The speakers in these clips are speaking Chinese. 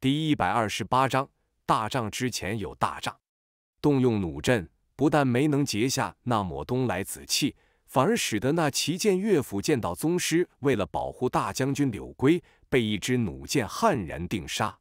第一百二十八章，大仗之前有大仗，动用弩阵，不但没能截下那抹东来紫气，反而使得那旗舰乐府剑道宗师为了保护大将军柳归，被一支弩箭悍然定杀。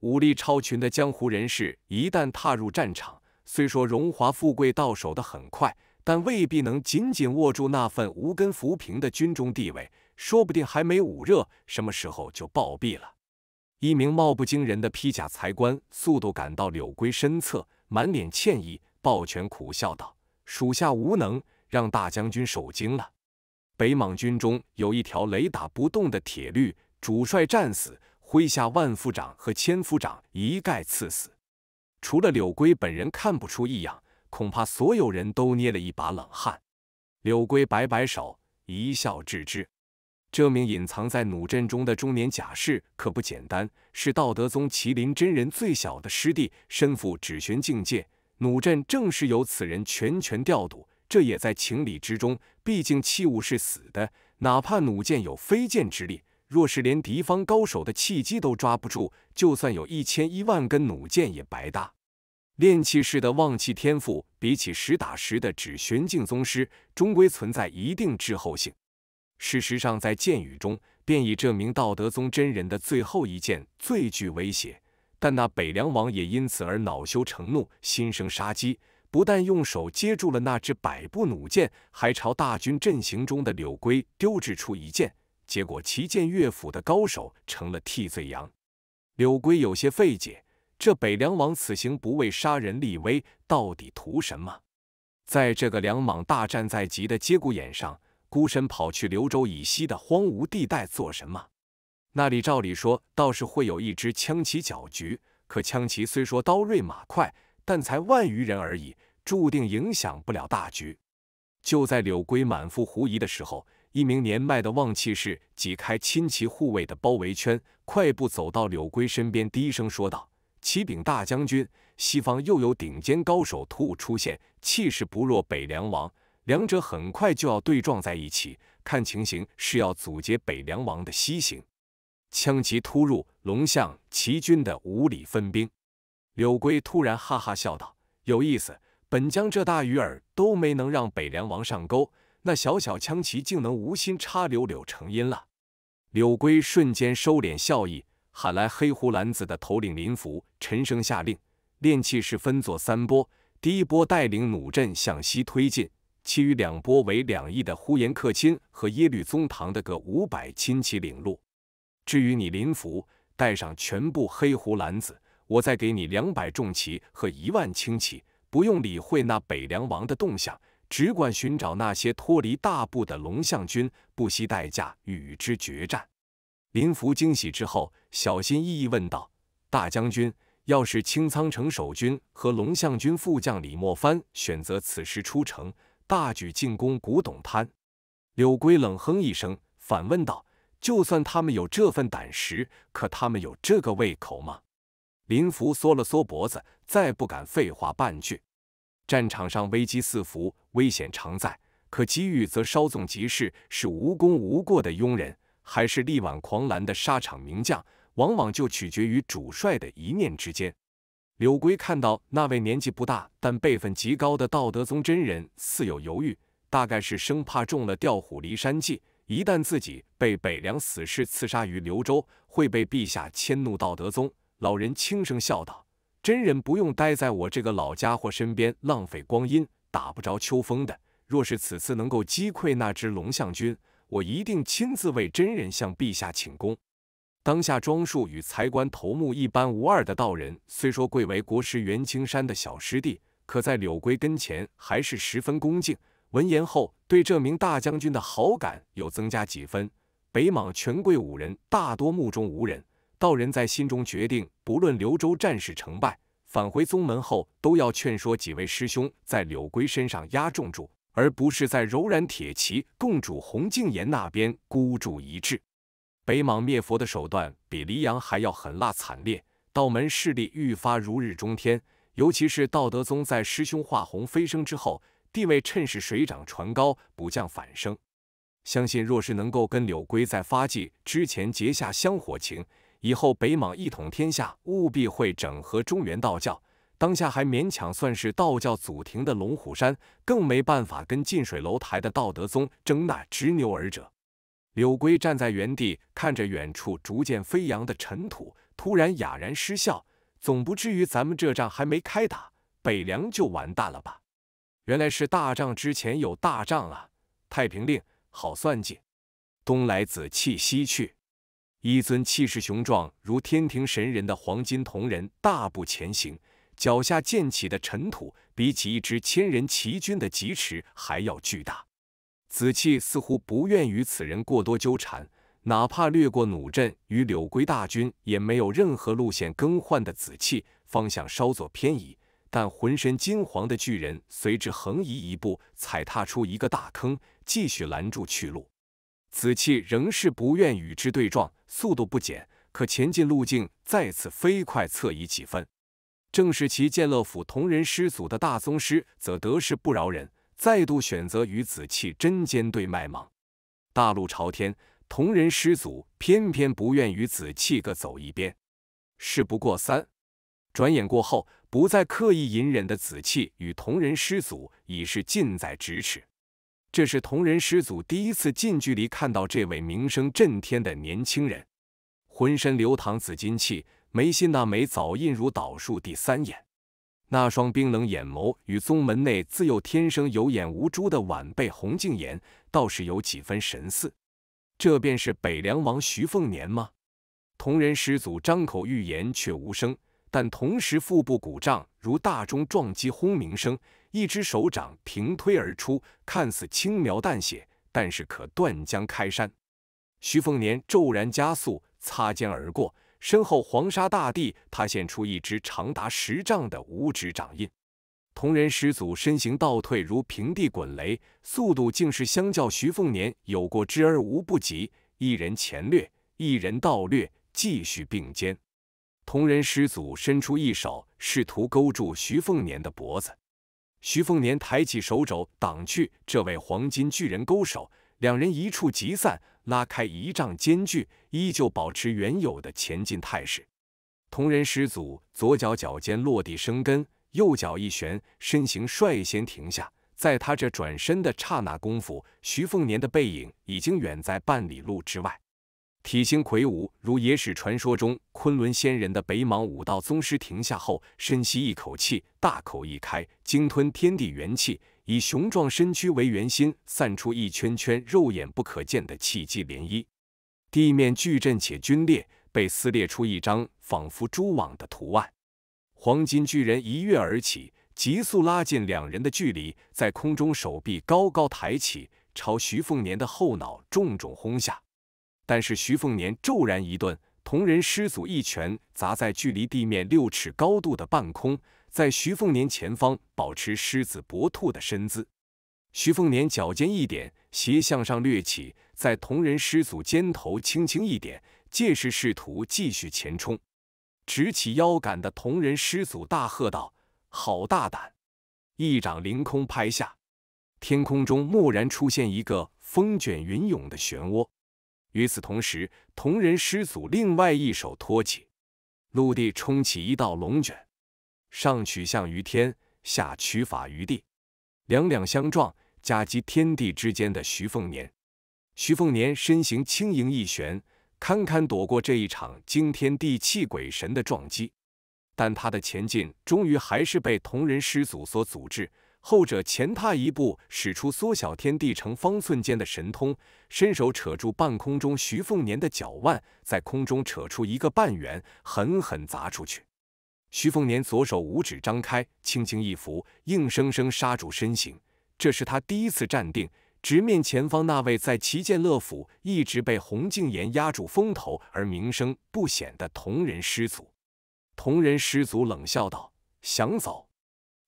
武力超群的江湖人士，一旦踏入战场，虽说荣华富贵到手的很快，但未必能紧紧握住那份无根浮萍的军中地位，说不定还没捂热，什么时候就暴毙了。一名貌不惊人的披甲才官，速度赶到柳龟身侧，满脸歉意，抱拳苦笑道：“属下无能，让大将军受惊了。”北莽军中有一条雷打不动的铁律：主帅战死，麾下万夫长和千夫长一概赐死。除了柳龟本人看不出异样，恐怕所有人都捏了一把冷汗。柳龟摆摆手，一笑置之。这名隐藏在弩阵中的中年甲士可不简单，是道德宗麒麟真人最小的师弟，身负指玄境界。弩阵正是由此人全权调度，这也在情理之中。毕竟器物是死的，哪怕弩箭有飞箭之力，若是连敌方高手的契机都抓不住，就算有一千一万根弩箭也白搭。炼气师的望气天赋，比起实打实的指玄境宗师，终归存在一定滞后性。事实上，在箭雨中，便以这名道德宗真人的最后一箭最具威胁。但那北凉王也因此而恼羞成怒，心生杀机，不但用手接住了那只百步弩箭，还朝大军阵型中的柳龟丢掷出一箭。结果，旗舰乐府的高手成了替罪羊。柳龟有些费解，这北凉王此行不为杀人立威，到底图什么？在这个梁莽大战在即的节骨眼上。孤身跑去刘州以西的荒芜地带做什么？那里照理说倒是会有一支枪骑搅局，可枪骑虽说刀锐马快，但才万余人而已，注定影响不了大局。就在柳圭满腹狐疑的时候，一名年迈的望气士挤开亲骑护卫的包围圈，快步走到柳圭身边，低声说道：“启禀大将军，西方又有顶尖高手突兀出现，气势不弱北凉王。”两者很快就要对撞在一起，看情形是要阻截北凉王的西行。羌骑突入龙象齐军的五里分兵，柳龟突然哈哈笑道：“有意思，本将这大鱼饵都没能让北凉王上钩，那小小羌骑竟能无心插柳柳成荫了。”柳龟瞬间收敛笑意，喊来黑胡蓝子的头领林福，沉声下令：练气士分作三波，第一波带领弩阵向西推进。其余两拨为两翼的呼延克钦和耶律宗堂的各五百亲骑领路。至于你林福，带上全部黑胡蓝子，我再给你两百重骑和一万轻骑，不用理会那北凉王的动向，只管寻找那些脱离大部的龙象军，不惜代价与之决战。林福惊喜之后，小心翼翼问道：“大将军，要是清仓城守军和龙象军副将李莫凡选择此时出城？”大举进攻古董摊，柳龟冷哼一声，反问道：“就算他们有这份胆识，可他们有这个胃口吗？”林福缩了缩脖子，再不敢废话半句。战场上危机四伏，危险常在，可机遇则稍纵即逝。是无功无过的庸人，还是力挽狂澜的沙场名将，往往就取决于主帅的一念之间。柳龟看到那位年纪不大但辈分极高的道德宗真人似有犹豫，大概是生怕中了调虎离山计，一旦自己被北凉死士刺杀于刘州，会被陛下迁怒道德宗。老人轻声笑道：“真人不用待在我这个老家伙身边浪费光阴，打不着秋风的。若是此次能够击溃那只龙象军，我一定亲自为真人向陛下请功。”当下装束与财官头目一般无二的道人，虽说贵为国师袁青山的小师弟，可在柳圭跟前还是十分恭敬。闻言后，对这名大将军的好感又增加几分。北莽权贵五人大多目中无人，道人在心中决定，不论刘州战事成败，返回宗门后都要劝说几位师兄在柳圭身上压重注，而不是在柔然铁骑共主洪敬言那边孤注一掷。北莽灭佛的手段比黎阳还要狠辣惨烈，道门势力愈发如日中天，尤其是道德宗在师兄化红飞升之后，地位趁势水涨船高，不降反升。相信若是能够跟柳圭在发迹之前结下香火情，以后北莽一统天下，务必会整合中原道教。当下还勉强算是道教祖庭的龙虎山，更没办法跟近水楼台的道德宗争那执牛耳者。柳龟站在原地，看着远处逐渐飞扬的尘土，突然哑然失笑：“总不至于咱们这仗还没开打，北凉就完蛋了吧？”原来是大仗之前有大仗啊！太平令，好算计！东来子气西去，一尊气势雄壮如天庭神人的黄金铜人，大步前行，脚下溅起的尘土，比起一支千人骑军的疾驰还要巨大。紫气似乎不愿与此人过多纠缠，哪怕掠过弩阵与柳归大军也没有任何路线更换的紫气方向稍作偏移，但浑身金黄的巨人随之横移一步，踩踏出一个大坑，继续拦住去路。紫气仍是不愿与之对撞，速度不减，可前进路径再次飞快侧移几分。正是其见乐府同人师祖的大宗师，则得势不饶人。再度选择与紫气针尖对麦芒，大路朝天，同人师祖偏偏不愿与紫气各走一边。事不过三，转眼过后，不再刻意隐忍的紫气与同人师祖已是近在咫尺。这是同人师祖第一次近距离看到这位名声震天的年轻人，浑身流淌紫金气，眉心那枚早印如倒数第三眼。那双冰冷眼眸与宗门内自幼天生有眼无珠的晚辈洪敬言倒是有几分神似，这便是北凉王徐凤年吗？同人师祖张口欲言却无声，但同时腹部鼓胀如大钟撞击轰鸣声，一只手掌平推而出，看似轻描淡写，但是可断江开山。徐凤年骤然加速，擦肩而过。身后黄沙大地塌陷出一只长达十丈的五指掌印，铜人师祖身形倒退如平地滚雷，速度竟是相较徐凤年有过之而无不及。一人前掠，一人倒掠，继续并肩。铜人师祖伸出一手，试图勾住徐凤年的脖子，徐凤年抬起手肘挡去这位黄金巨人勾手。两人一触即散，拉开一丈间距，依旧保持原有的前进态势。同人师祖左脚脚尖落地生根，右脚一旋，身形率先停下。在他这转身的刹那功夫，徐凤年的背影已经远在半里路之外。体型魁梧，如野史传说中昆仑仙人的北莽武道宗师停下后，深吸一口气，大口一开，鲸吞天地元气，以雄壮身躯为圆心，散出一圈圈肉眼不可见的气机涟漪，地面巨震且皲裂，被撕裂出一张仿佛蛛网的图案。黄金巨人一跃而起，急速拉近两人的距离，在空中手臂高高抬起，朝徐凤年的后脑重重轰下。但是徐凤年骤然一顿，同人师祖一拳砸在距离地面六尺高度的半空，在徐凤年前方保持狮子搏兔的身姿。徐凤年脚尖一点，斜向上掠起，在同人师祖肩头轻轻一点，借势试图继续前冲。直起腰杆的同人师祖大喝道：“好大胆！”一掌凌空拍下，天空中蓦然出现一个风卷云涌的漩涡。与此同时，同人师祖另外一手托起陆地，冲起一道龙卷，上取象于天，下取法于地，两两相撞，夹击天地之间的徐凤年。徐凤年身形轻盈一旋，堪堪躲过这一场惊天地泣鬼神的撞击。但他的前进终于还是被同人师祖所阻滞，后者前踏一步，使出缩小天地成方寸间的神通，伸手扯住半空中徐凤年的脚腕，在空中扯出一个半圆，狠狠砸出去。徐凤年左手五指张开，轻轻一扶，硬生生刹住身形。这是他第一次站定，直面前方那位在齐剑乐府一直被洪敬言压住风头而名声不显的同人师祖。铜人师祖冷笑道：“想走？”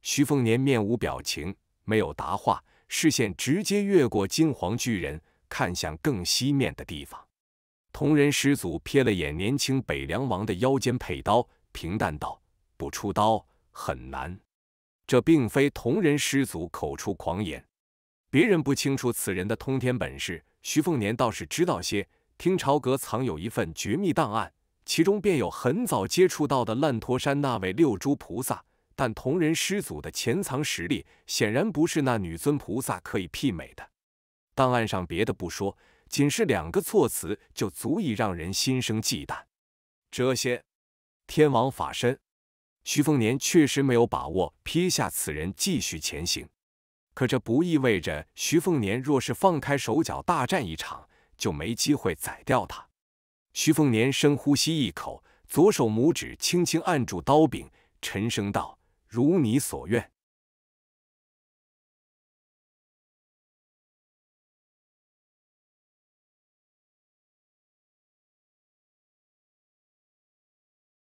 徐凤年面无表情，没有答话，视线直接越过金黄巨人，看向更西面的地方。铜人师祖瞥了眼年轻北凉王的腰间佩刀，平淡道：“不出刀，很难。”这并非铜人师祖口出狂言，别人不清楚此人的通天本事，徐凤年倒是知道些。听朝阁藏有一份绝密档案。其中便有很早接触到的烂陀山那位六珠菩萨，但同人师祖的潜藏实力显然不是那女尊菩萨可以媲美的。档案上别的不说，仅是两个措辞就足以让人心生忌惮。这些天王法身，徐凤年确实没有把握撇下此人继续前行。可这不意味着徐凤年若是放开手脚大战一场，就没机会宰掉他。徐凤年深呼吸一口，左手拇指轻轻按住刀柄，沉声道：“如你所愿。”